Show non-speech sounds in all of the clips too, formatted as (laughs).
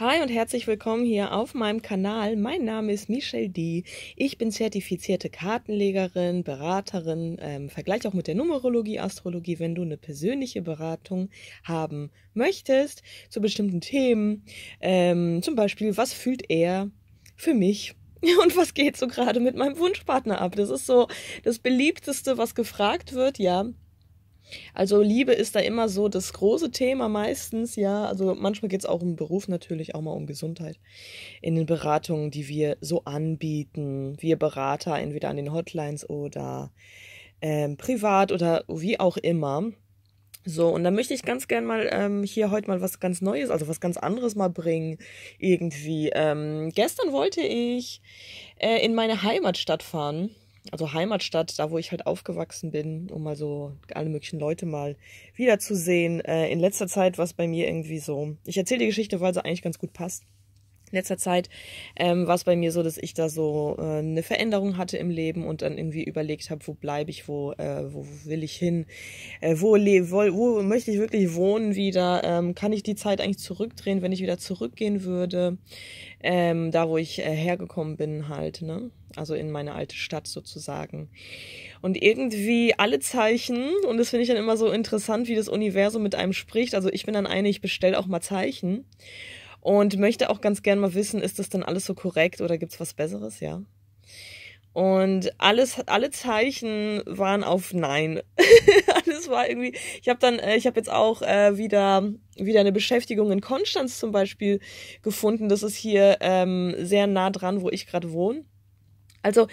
Hi und herzlich willkommen hier auf meinem Kanal. Mein Name ist Michelle D. Ich bin zertifizierte Kartenlegerin, Beraterin, ähm, vergleich auch mit der Numerologie, Astrologie, wenn du eine persönliche Beratung haben möchtest zu bestimmten Themen. Ähm, zum Beispiel, was fühlt er für mich? (laughs) Und was geht so gerade mit meinem Wunschpartner ab? Das ist so das beliebteste, was gefragt wird, ja. Also Liebe ist da immer so das große Thema meistens, ja. Also manchmal geht es auch um Beruf natürlich, auch mal um Gesundheit. In den Beratungen, die wir so anbieten, wir Berater, entweder an den Hotlines oder ähm, privat oder wie auch immer. So, und da möchte ich ganz gern mal ähm, hier heute mal was ganz Neues, also was ganz anderes mal bringen, irgendwie. Ähm, gestern wollte ich äh, in meine Heimatstadt fahren also Heimatstadt, da wo ich halt aufgewachsen bin, um mal so alle möglichen Leute mal wiederzusehen. Äh, in letzter Zeit war es bei mir irgendwie so. Ich erzähle die Geschichte, weil sie eigentlich ganz gut passt. In letzter Zeit ähm, war es bei mir so, dass ich da so äh, eine Veränderung hatte im Leben und dann irgendwie überlegt habe, wo bleibe ich, wo, äh, wo will ich hin, äh, wo, le wo, wo möchte ich wirklich wohnen wieder, ähm, kann ich die Zeit eigentlich zurückdrehen, wenn ich wieder zurückgehen würde, ähm, da wo ich äh, hergekommen bin halt, ne? also in meine alte Stadt sozusagen. Und irgendwie alle Zeichen, und das finde ich dann immer so interessant, wie das Universum mit einem spricht. Also ich bin dann eine, ich bestelle auch mal Zeichen und möchte auch ganz gern mal wissen, ist das dann alles so korrekt oder gibt es was Besseres, ja? Und alles, alle Zeichen waren auf Nein. (laughs) alles war irgendwie. Ich habe dann, äh, ich habe jetzt auch äh, wieder wieder eine Beschäftigung in Konstanz zum Beispiel gefunden. Das ist hier ähm, sehr nah dran, wo ich gerade wohne. Also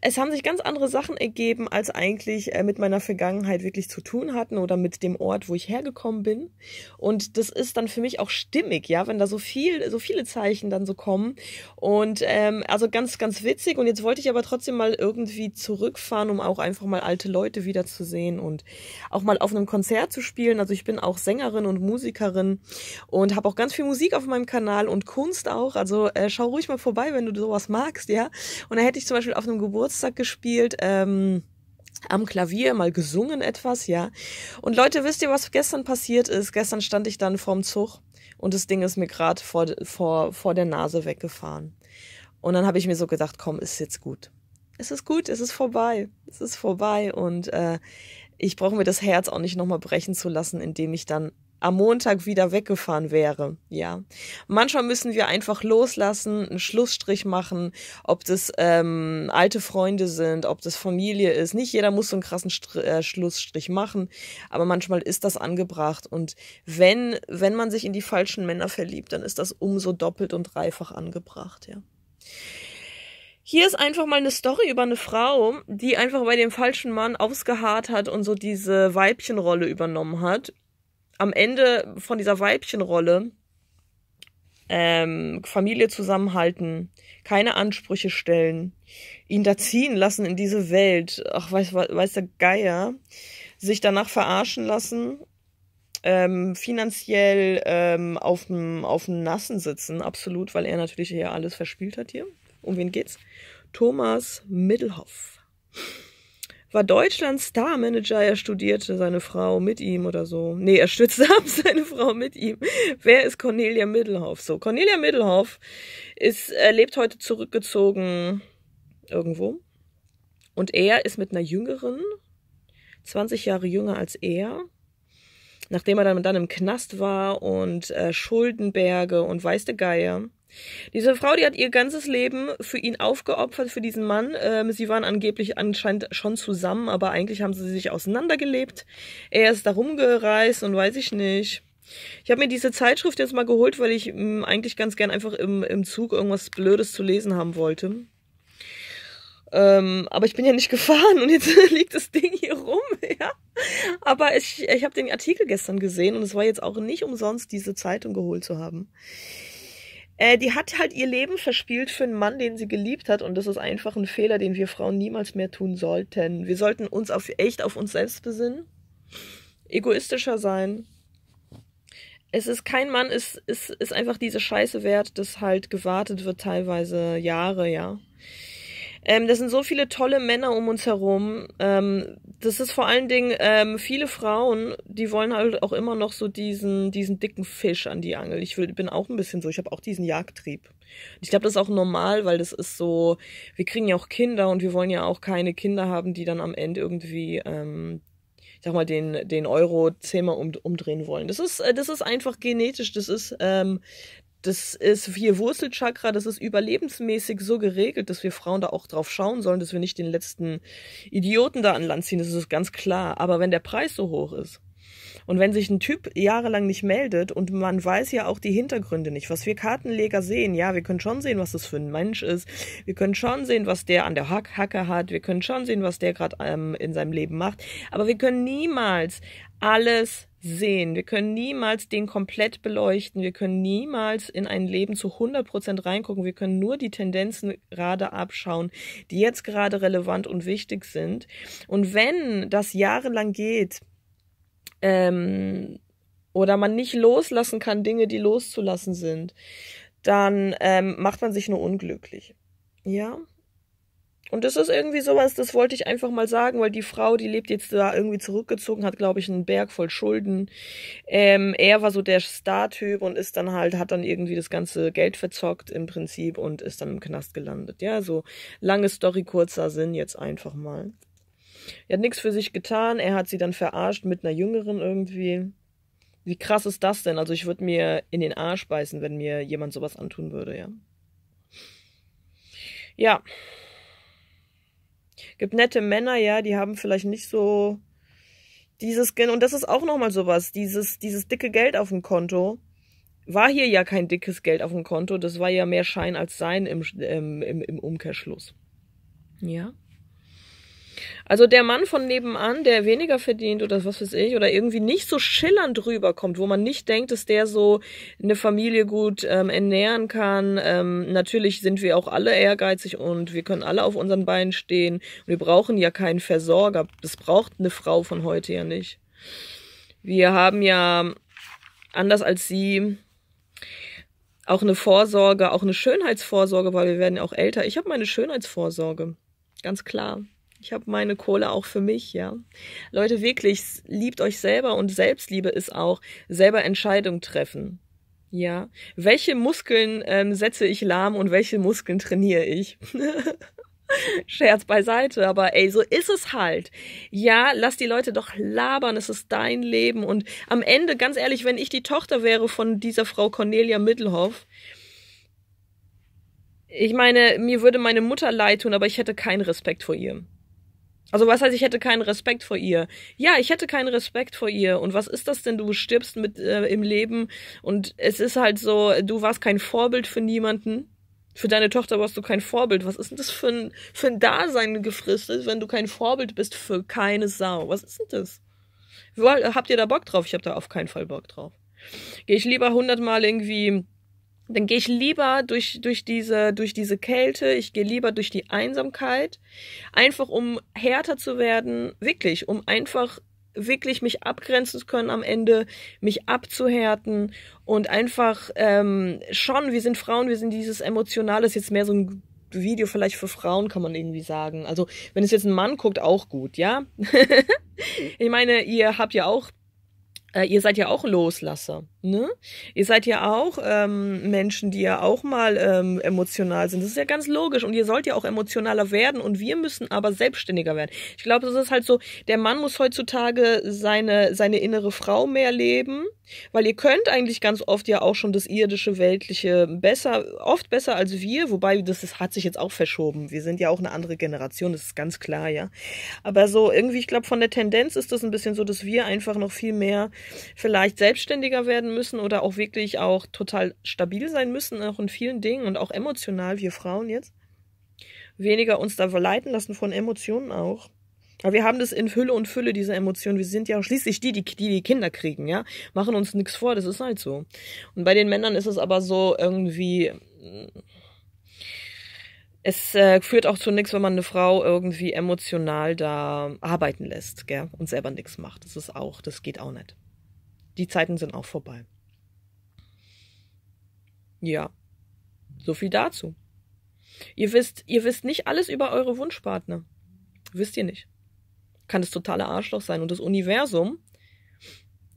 es haben sich ganz andere Sachen ergeben, als eigentlich äh, mit meiner Vergangenheit wirklich zu tun hatten oder mit dem Ort, wo ich hergekommen bin. Und das ist dann für mich auch stimmig, ja, wenn da so viel, so viele Zeichen dann so kommen. Und ähm, also ganz, ganz witzig. Und jetzt wollte ich aber trotzdem mal irgendwie zurückfahren, um auch einfach mal alte Leute wiederzusehen und auch mal auf einem Konzert zu spielen. Also ich bin auch Sängerin und Musikerin und habe auch ganz viel Musik auf meinem Kanal und Kunst auch. Also äh, schau ruhig mal vorbei, wenn du sowas magst, ja. Und hätte ich zum Beispiel auf einem Geburtstag gespielt. Ähm, am Klavier mal gesungen etwas, ja. Und Leute, wisst ihr, was gestern passiert ist? Gestern stand ich dann vorm Zug und das Ding ist mir gerade vor, vor, vor der Nase weggefahren. Und dann habe ich mir so gedacht, komm, ist jetzt gut. Es ist gut, es ist vorbei. Es ist vorbei. Und äh, ich brauche mir das Herz auch nicht nochmal brechen zu lassen, indem ich dann am Montag wieder weggefahren wäre, ja. Manchmal müssen wir einfach loslassen, einen Schlussstrich machen, ob das ähm, alte Freunde sind, ob das Familie ist. Nicht jeder muss so einen krassen Str äh, Schlussstrich machen, aber manchmal ist das angebracht. Und wenn, wenn man sich in die falschen Männer verliebt, dann ist das umso doppelt und dreifach angebracht, ja. Hier ist einfach mal eine Story über eine Frau, die einfach bei dem falschen Mann ausgeharrt hat und so diese Weibchenrolle übernommen hat am Ende von dieser Weibchenrolle ähm, Familie zusammenhalten, keine Ansprüche stellen, ihn da ziehen lassen in diese Welt, ach weiß, weiß der Geier, sich danach verarschen lassen, ähm, finanziell ähm, auf dem Nassen sitzen, absolut, weil er natürlich hier alles verspielt hat hier. Um wen geht's? Thomas Middelhoff war Deutschlands Star-Manager. Er studierte seine Frau mit ihm oder so. Nee, er stützte (laughs) ab seine Frau mit ihm. Wer ist Cornelia Middelhoff? So, Cornelia Middelhoff ist, er äh, lebt heute zurückgezogen irgendwo. Und er ist mit einer jüngeren, 20 Jahre jünger als er, nachdem er dann, dann im Knast war und äh, Schuldenberge und weiß der Geier, diese Frau, die hat ihr ganzes Leben für ihn aufgeopfert, für diesen Mann. Ähm, sie waren angeblich anscheinend schon zusammen, aber eigentlich haben sie sich auseinandergelebt. Er ist da rumgereist und weiß ich nicht. Ich habe mir diese Zeitschrift jetzt mal geholt, weil ich ähm, eigentlich ganz gern einfach im, im Zug irgendwas Blödes zu lesen haben wollte. Ähm, aber ich bin ja nicht (laughs) gefahren und jetzt (laughs) liegt das Ding hier rum. (laughs) Ja? Aber ich, ich habe den Artikel gestern gesehen und es war jetzt auch nicht umsonst, diese Zeitung geholt zu haben. Äh, die hat halt ihr Leben verspielt für einen Mann, den sie geliebt hat. Und das ist einfach ein Fehler, den wir Frauen niemals mehr tun sollten. Wir sollten uns auf, echt auf uns selbst besinnen, egoistischer sein. Es ist kein Mann, es es ist einfach diese Scheiße wert, dass halt gewartet wird, teilweise Jahre, ja. Ähm, das sind so viele tolle Männer um uns herum. Ähm, das ist vor allen Dingen ähm, viele Frauen, die wollen halt auch immer noch so diesen, diesen dicken Fisch an die Angel. Ich will, bin auch ein bisschen so, ich habe auch diesen Jagdtrieb. Ich glaube, das ist auch normal, weil das ist so, wir kriegen ja auch Kinder und wir wollen ja auch keine Kinder haben, die dann am Ende irgendwie ähm, ich sag mal, den, den Euro zehnmal um, umdrehen wollen. Das ist, äh, das ist einfach genetisch, das ist, ähm, das ist hier Wurzelchakra, das ist überlebensmäßig so geregelt, dass wir Frauen da auch drauf schauen sollen, dass wir nicht den letzten Idioten da an Land ziehen, das ist ganz klar. Aber wenn der Preis so hoch ist, und wenn sich ein Typ jahrelang nicht meldet und man weiß ja auch die Hintergründe nicht, was wir Kartenleger sehen, ja, wir können schon sehen, was das für ein Mensch ist, wir können schon sehen, was der an der Hack Hacke hat, wir können schon sehen, was der gerade ähm, in seinem Leben macht, aber wir können niemals alles sehen. Wir können niemals den komplett beleuchten. Wir können niemals in ein Leben zu 100 Prozent reingucken. Wir können nur die Tendenzen gerade abschauen, die jetzt gerade relevant und wichtig sind. Und wenn das jahrelang geht, ähm, oder man nicht loslassen kann, Dinge, die loszulassen sind, dann ähm, macht man sich nur unglücklich. Ja? Und das ist irgendwie sowas, das wollte ich einfach mal sagen, weil die Frau, die lebt jetzt da irgendwie zurückgezogen, hat, glaube ich, einen Berg voll Schulden. Ähm, er war so der Star-Typ und ist dann halt, hat dann irgendwie das ganze Geld verzockt im Prinzip und ist dann im Knast gelandet. Ja, so lange Story, kurzer Sinn jetzt einfach mal. Er hat nichts für sich getan, er hat sie dann verarscht mit einer Jüngeren irgendwie. Wie krass ist das denn? Also ich würde mir in den Arsch beißen, wenn mir jemand sowas antun würde, ja. Ja. Gibt nette Männer, ja, die haben vielleicht nicht so dieses Gen Und das ist auch nochmal sowas. Dieses, dieses dicke Geld auf dem Konto. War hier ja kein dickes Geld auf dem Konto. Das war ja mehr Schein als Sein im, im, im Umkehrschluss. Ja. Also der Mann von nebenan, der weniger verdient oder was weiß ich, oder irgendwie nicht so schillernd rüberkommt, wo man nicht denkt, dass der so eine Familie gut ähm, ernähren kann. Ähm, natürlich sind wir auch alle ehrgeizig und wir können alle auf unseren Beinen stehen. Und wir brauchen ja keinen Versorger. Das braucht eine Frau von heute ja nicht. Wir haben ja, anders als sie, auch eine Vorsorge, auch eine Schönheitsvorsorge, weil wir werden ja auch älter. Ich habe meine Schönheitsvorsorge. Ganz klar. Ich habe meine Kohle auch für mich, ja. Leute, wirklich, liebt euch selber und Selbstliebe ist auch selber Entscheidung treffen. Ja. Welche Muskeln ähm, setze ich lahm und welche Muskeln trainiere ich? (laughs) Scherz beiseite, aber ey, so ist es halt. Ja, lass die Leute doch labern, es ist dein Leben. Und am Ende, ganz ehrlich, wenn ich die Tochter wäre von dieser Frau Cornelia Mittelhoff, ich meine, mir würde meine Mutter leid tun, aber ich hätte keinen Respekt vor ihr. Also was heißt, ich hätte keinen Respekt vor ihr? Ja, ich hätte keinen Respekt vor ihr. Und was ist das denn? Du stirbst mit äh, im Leben und es ist halt so, du warst kein Vorbild für niemanden. Für deine Tochter warst du kein Vorbild. Was ist denn das für ein, für ein Dasein gefristet, wenn du kein Vorbild bist für keine Sau? Was ist denn das? Habt ihr da Bock drauf? Ich habe da auf keinen Fall Bock drauf. Gehe ich lieber hundertmal irgendwie dann gehe ich lieber durch, durch, diese, durch diese Kälte, ich gehe lieber durch die Einsamkeit, einfach um härter zu werden, wirklich, um einfach wirklich mich abgrenzen zu können am Ende, mich abzuhärten und einfach ähm, schon, wir sind Frauen, wir sind dieses Emotionales, jetzt mehr so ein Video vielleicht für Frauen, kann man irgendwie sagen. Also wenn es jetzt ein Mann guckt, auch gut, ja? (laughs) ich meine, ihr habt ja auch äh, ihr seid ja auch Loslasser, ne? Ihr seid ja auch ähm, Menschen, die ja auch mal ähm, emotional sind. Das ist ja ganz logisch und ihr sollt ja auch emotionaler werden und wir müssen aber selbstständiger werden. Ich glaube, das ist halt so, der Mann muss heutzutage seine, seine innere Frau mehr leben, weil ihr könnt eigentlich ganz oft ja auch schon das irdische, weltliche besser, oft besser als wir, wobei das ist, hat sich jetzt auch verschoben. Wir sind ja auch eine andere Generation, das ist ganz klar, ja. Aber so irgendwie, ich glaube, von der Tendenz ist das ein bisschen so, dass wir einfach noch viel mehr vielleicht selbstständiger werden müssen oder auch wirklich auch total stabil sein müssen, auch in vielen Dingen und auch emotional, wir Frauen jetzt. Weniger uns da leiten lassen von Emotionen auch. Aber wir haben das in Fülle und Fülle, diese Emotionen. Wir sind ja schließlich die, die die, die Kinder kriegen, ja. Machen uns nichts vor, das ist halt so. Und bei den Männern ist es aber so irgendwie, mm, es äh, führt auch zu nichts, wenn man eine Frau irgendwie emotional da arbeiten lässt, gell, und selber nichts macht. Das ist auch, das geht auch nicht die Zeiten sind auch vorbei. Ja, so viel dazu. Ihr wisst, ihr wisst nicht alles über eure Wunschpartner. Wisst ihr nicht. Kann das totale Arschloch sein. Und das Universum,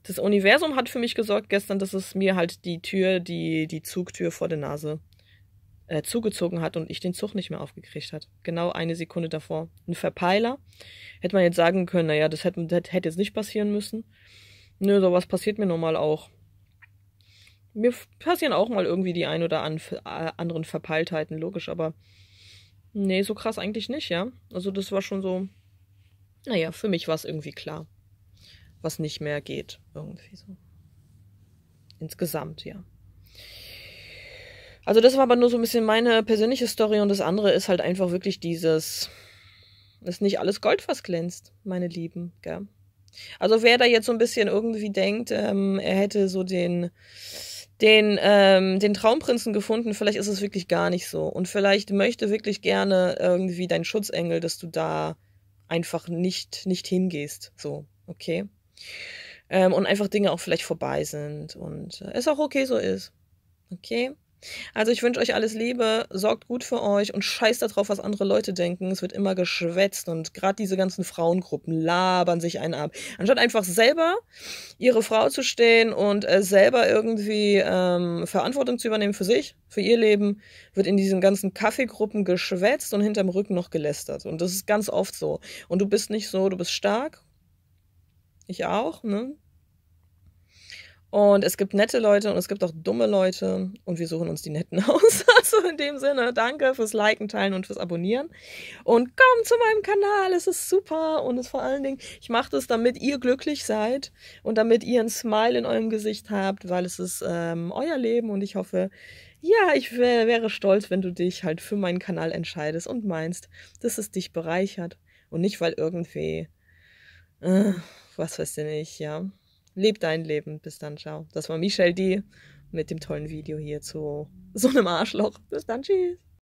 das Universum hat für mich gesorgt gestern, dass es mir halt die Tür, die, die Zugtür vor der Nase äh, zugezogen hat und ich den Zug nicht mehr aufgekriegt hat. Genau eine Sekunde davor. Ein Verpeiler. Hätte man jetzt sagen können, naja, das hätte, das hätte jetzt nicht passieren müssen. Nö, sowas passiert mir nun mal auch. Mir passieren auch mal irgendwie die ein oder anderen Verpeiltheiten, logisch, aber nee, so krass eigentlich nicht, ja. Also das war schon so, naja, für mich war es irgendwie klar, was nicht mehr geht, irgendwie so. Insgesamt, ja. Also das war aber nur so ein bisschen meine persönliche Story und das andere ist halt einfach wirklich dieses, dass nicht alles Gold, was glänzt, meine Lieben, gell. Also wer da jetzt so ein bisschen irgendwie denkt, ähm, er hätte so den den ähm, den Traumprinzen gefunden, vielleicht ist es wirklich gar nicht so und vielleicht möchte wirklich gerne irgendwie dein Schutzengel, dass du da einfach nicht nicht hingehst, so okay ähm, und einfach Dinge auch vielleicht vorbei sind und es äh, auch okay so ist, okay. Also ich wünsche euch alles Liebe, sorgt gut für euch und scheißt darauf, was andere Leute denken. Es wird immer geschwätzt und gerade diese ganzen Frauengruppen labern sich einen ab. Anstatt einfach selber ihre Frau zu stehen und äh, selber irgendwie ähm, Verantwortung zu übernehmen für sich, für ihr Leben, wird in diesen ganzen Kaffeegruppen geschwätzt und hinterm Rücken noch gelästert. Und das ist ganz oft so. Und du bist nicht so, du bist stark. Ich auch, ne? Und es gibt nette Leute und es gibt auch dumme Leute und wir suchen uns die netten (laughs) aus. Also in dem Sinne, danke fürs Liken, Teilen und fürs Abonnieren. Und komm zu meinem Kanal, es ist super und es vor allen Dingen, ich mache das, damit ihr glücklich seid und damit ihr ein Smile in eurem Gesicht habt, weil es ist ähm, euer Leben und ich hoffe, ja, ich wär, wäre stolz, wenn du dich halt für meinen Kanal entscheidest und meinst, dass es dich bereichert und nicht, weil irgendwie, äh, was weiß denn ich, ja leb dein Leben. Bis dann, ciao. Das war Michelle D. mit dem tollen Video hier zu so einem Arschloch. Bis dann, tschüss.